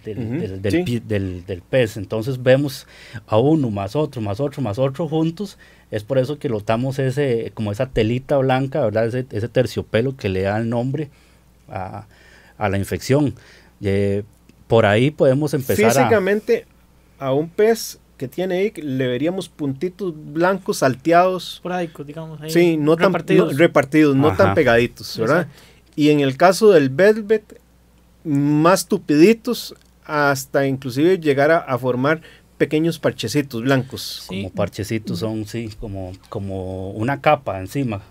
del, pez. Entonces vemos a uno más otro, más otro, más otro juntos es por eso que lotamos ese, como esa telita blanca, Ese, terciopelo que le da el nombre a, la infección. Eh, por ahí podemos empezar Físicamente, a, un pez que tiene ahí, le veríamos puntitos blancos salteados. digamos. sí, no repartidos. tan no, repartidos, no tan pegaditos, ¿verdad? Y en el caso del velvet, más tupiditos, hasta inclusive llegar a formar pequeños parchecitos blancos. Como parchecitos son, sí, como, como una capa encima.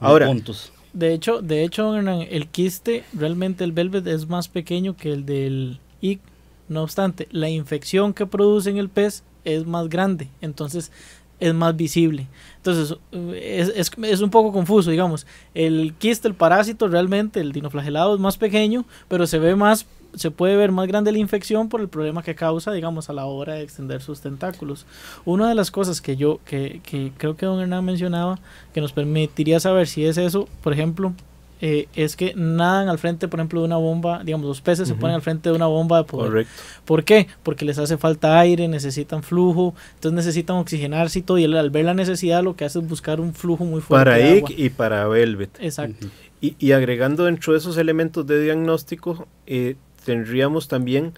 Ahora, puntos. De hecho, de hecho, el quiste, realmente el velvet es más pequeño que el del IC. No obstante, la infección que produce en el pez es más grande, entonces es más visible. Entonces, es, es, un poco confuso, digamos. El quiste, el parásito, realmente, el dinoflagelado es más pequeño, pero se ve más se puede ver más grande la infección por el problema que causa, digamos, a la hora de extender sus tentáculos. Una de las cosas que yo, que, creo que don Hernán mencionaba, que nos permitiría saber si es eso, por ejemplo, eh, es que nadan al frente, por ejemplo, de una bomba, digamos, los peces se ponen al frente de una bomba de poder. Correcto. ¿Por qué? Porque les hace falta aire, necesitan flujo, entonces necesitan oxigenarse y todo, y al ver la necesidad lo que hace es buscar un flujo muy fuerte. Para de y para Velvet. Exacto. y, agregando dentro de esos elementos de diagnóstico, eh, tendríamos también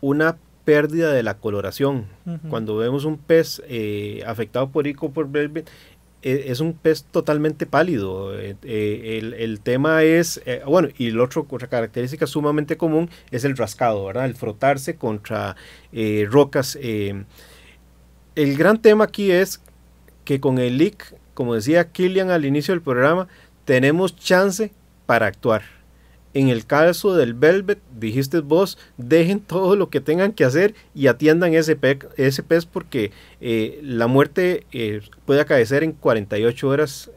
una pérdida de la coloración. Cuando vemos un pez eh, afectado por ICO por e, es un pez totalmente pálido. Eh, eh, el, el, tema es, bueno, y la otra característica sumamente común es el rascado, ¿verdad? El frotarse contra rocas. El gran tema aquí es que con el leak, como decía Killian al inicio del programa, tenemos chance para actuar. En el caso del Velvet, dijiste vos, dejen todo lo que tengan que hacer y atiendan ese, ese pez porque eh, la muerte eh, puede acaecer en 48 horas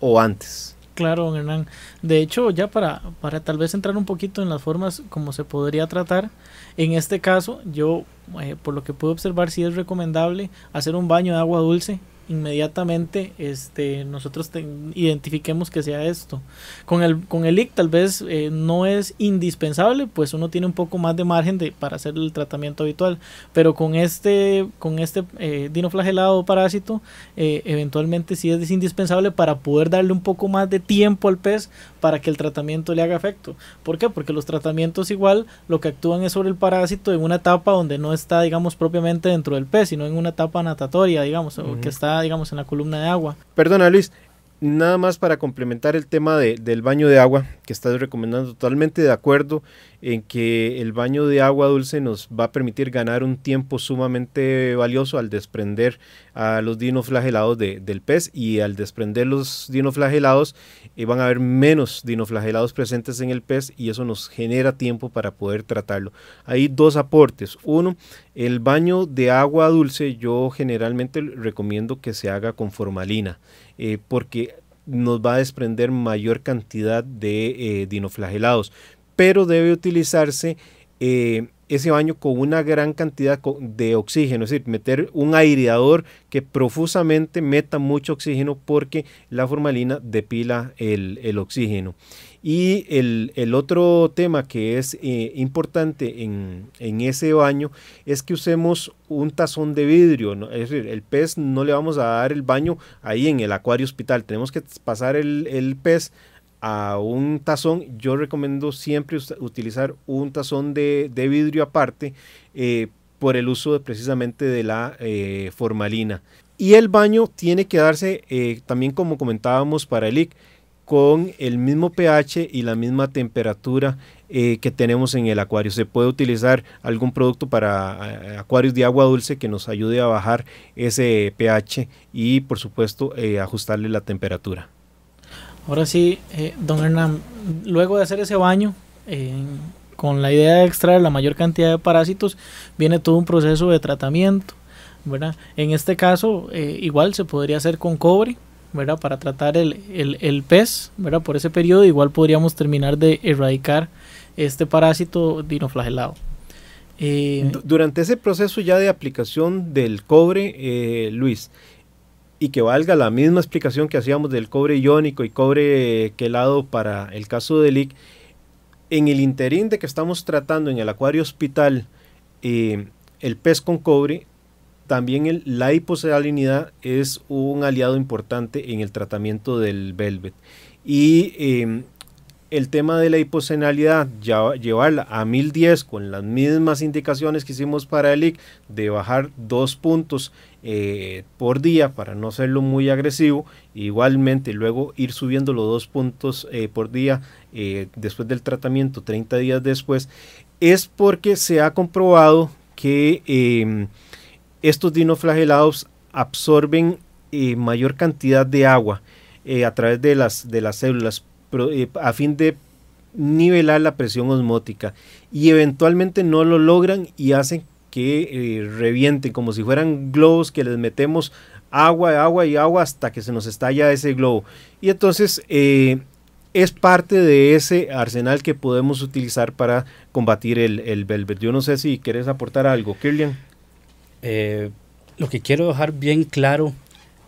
o antes. Claro, don Hernán. De hecho, ya para, para tal vez entrar un poquito en las formas como se podría tratar, en este caso, yo, eh, por lo que puedo observar, sí es recomendable hacer un baño de agua dulce inmediatamente este, nosotros identifiquemos que sea esto. Con el, con el IC tal vez eh, no es indispensable, pues uno tiene un poco más de margen de, para hacer el tratamiento habitual, pero con este, con este eh, dinoflagelado parásito, eh, eventualmente sí es indispensable para poder darle un poco más de tiempo al pez para que el tratamiento le haga efecto. ¿Por qué? Porque los tratamientos igual lo que actúan es sobre el parásito en una etapa donde no está, digamos, propiamente dentro del pez, sino en una etapa natatoria, digamos, que está digamos, en la columna de agua. Perdona, Luis, nada más para complementar el tema del baño de agua, que estás recomendando totalmente de acuerdo en que el baño de agua dulce nos va a permitir ganar un tiempo sumamente valioso al desprender a los dinoflagelados del pez y al desprender los dinoflagelados eh, van a haber menos dinoflagelados presentes en el pez y eso nos genera tiempo para poder tratarlo. Hay dos aportes. Uno, el baño de agua dulce yo generalmente recomiendo que se haga con formalina eh, porque nos va a desprender mayor cantidad de eh, dinoflagelados pero debe utilizarse eh, ese baño con una gran cantidad de oxígeno, es decir, meter un aireador que profusamente meta mucho oxígeno porque la formalina depila el, oxígeno. Y el, otro tema que es eh, importante en, ese baño es que usemos un tazón de vidrio, es decir, el pez no le vamos a dar el baño ahí en el acuario hospital, tenemos que pasar el pez a un tazón, yo recomiendo siempre utilizar un tazón de, vidrio aparte eh, por el uso precisamente de la eh, formalina. Y el baño tiene que darse eh, también como comentábamos para el IC con el mismo pH y la misma temperatura que tenemos en el acuario. Se puede utilizar algún producto para acuarios de agua dulce que nos ayude a bajar ese pH y por supuesto ajustarle la temperatura. Ahora sí, eh, don Hernán, luego de hacer ese baño, eh, con la idea de extraer la mayor cantidad de parásitos, viene todo un proceso de tratamiento, ¿verdad? En este caso, eh, igual se podría hacer con cobre, ¿verdad? Para tratar el, el, pez, ¿verdad? Por ese periodo, igual podríamos terminar de erradicar este parásito dinoflagelado. Durante ese proceso ya de aplicación del cobre, Luis, y que valga la misma explicación que hacíamos del cobre iónico y cobre quelado para el caso de LIC, en el interín de que estamos tratando en el acuario hospital eh, el pez con cobre, también la hiposalinidad es un aliado importante en el tratamiento del velvet. Y em, el tema de la hipocenalidad, ya, llevarla a 1010 con las mismas indicaciones que hicimos para el IC, de bajar dos puntos eh, por día para no serlo muy agresivo. Igualmente luego ir subiendo los dos puntos eh, por día eh, después del tratamiento, 30 días después, es porque se ha comprobado que em, estos dinoflagelados absorben mayor cantidad de agua a través de las, de las células a fin de nivelar la presión osmótica y eventualmente no lo logran y hacen que eh, revienten como si fueran globos que les metemos agua, agua y agua hasta que se nos estalla ese globo. Y entonces eh, es parte de ese arsenal que podemos utilizar para combatir el, el Velvet. Yo no sé si quieres aportar algo, Kirlian. Eh, lo que quiero dejar bien claro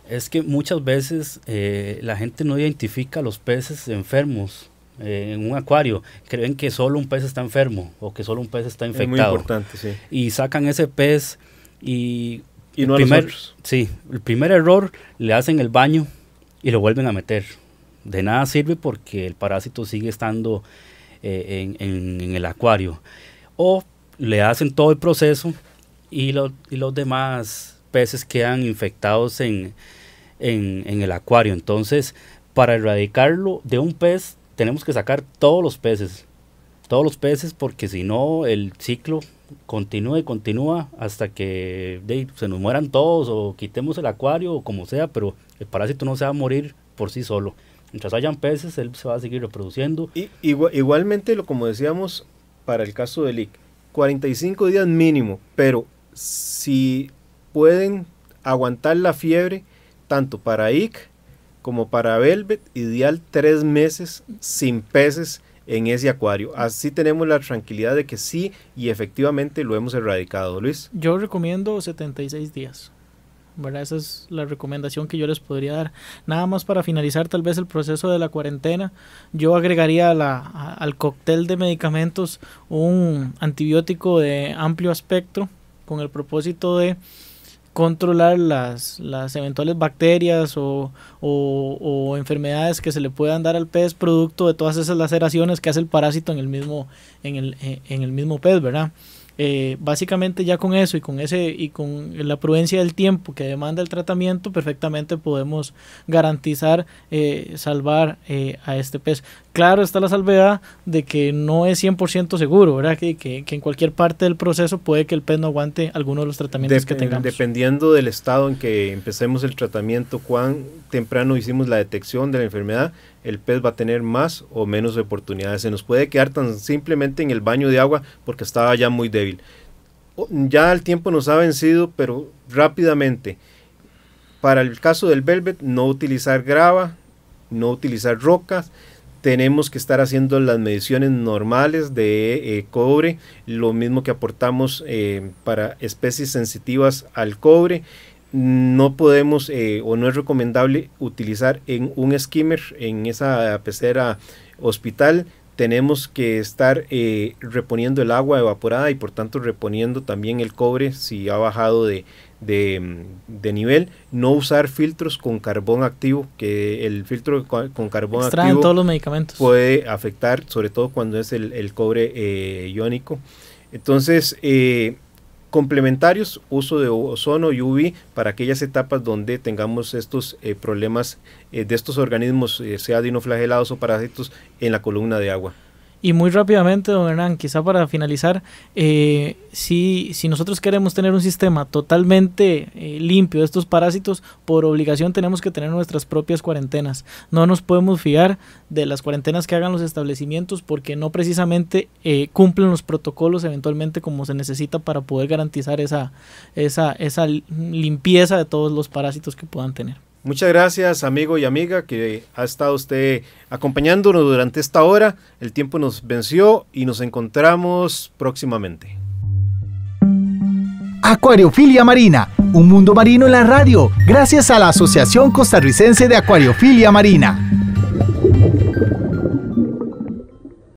es que muchas veces la gente no identifica a los peces enfermos. Eh, en un acuario, creen que solo un pez está enfermo o que solo un pez está infectado. importante, sí. Y sacan ese pez y... Y no el primer, Sí, el primer error le hacen el baño y lo vuelven a meter. De nada sirve porque el parásito sigue estando eh, en, el acuario. O le hacen todo el proceso y, y los demás peces quedan infectados en, en, el acuario. Entonces, para erradicarlo de un pez, tenemos que sacar todos los peces, todos los peces porque si no el ciclo continúa y continúa hasta que se nos mueran todos o quitemos el acuario o como sea, pero el parásito no se va a morir por sí solo. Mientras hayan peces, él se va a seguir reproduciendo. Y, igualmente, lo, como decíamos, para el caso del IC, 45 días mínimo, pero si pueden aguantar la fiebre, tanto para IC como para Velvet, ideal tres meses sin peces en ese acuario. Así tenemos la tranquilidad de que sí y efectivamente lo hemos erradicado, Luis. Yo recomiendo 76 días. ¿verdad? Esa es la recomendación que yo les podría dar. Nada más para finalizar tal vez el proceso de la cuarentena, yo agregaría la, al cóctel de medicamentos un antibiótico de amplio espectro con el propósito de controlar las, las eventuales bacterias o, enfermedades que se le puedan dar al pez producto de todas esas laceraciones que hace el parásito en el mismo, en el, en el mismo pez, ¿verdad? Eh, básicamente ya con eso y con ese y con la prudencia del tiempo que demanda el tratamiento perfectamente podemos garantizar eh, salvar eh, a este pez claro está la salvedad de que no es 100% seguro, ¿verdad? Que, en cualquier parte del proceso puede que el pez no aguante alguno de los tratamientos que tengamos. Dependiendo del estado en que empecemos el tratamiento, cuán temprano hicimos la detección de la enfermedad, el pez va a tener más o menos oportunidades. Se nos puede quedar tan simplemente en el baño de agua porque estaba ya muy débil. Ya el tiempo nos ha vencido, pero rápidamente. Para el caso del velvet, no utilizar grava, no utilizar rocas, tenemos que estar haciendo las mediciones normales de eh, cobre, lo mismo que aportamos eh, para especies sensitivas al cobre. No podemos eh, o no es recomendable utilizar en un skimmer, en esa pecera hospital, tenemos que estar reponiendo el agua evaporada y por tanto reponiendo también el cobre si ha bajado de, de, nivel, no usar filtros con carbón activo, que el filtro con carbón activo todos los medicamentos. puede afectar, sobre todo cuando es el, cobre eh, iónico. Entonces, eh, complementarios, uso de ozono y UV para aquellas etapas donde tengamos estos eh, problemas de estos organismos, sea dinoflagelados o parásitos, en la columna de agua. Y muy rápidamente, don Hernán, quizá para finalizar, eh, si, si nosotros queremos tener un sistema totalmente eh, limpio de estos parásitos, por obligación tenemos que tener nuestras propias cuarentenas. No nos podemos fiar de las cuarentenas que hagan los establecimientos porque no precisamente eh, cumplen los protocolos eventualmente como se necesita para poder garantizar esa, esa, esa limpieza de todos los parásitos que puedan tener. Muchas gracias, amigo y amiga, que ha estado usted acompañándonos durante esta hora. El tiempo nos venció y nos encontramos próximamente. Acuariofilia Marina, un mundo marino en la radio, gracias a la Asociación Costarricense de Acuariofilia Marina.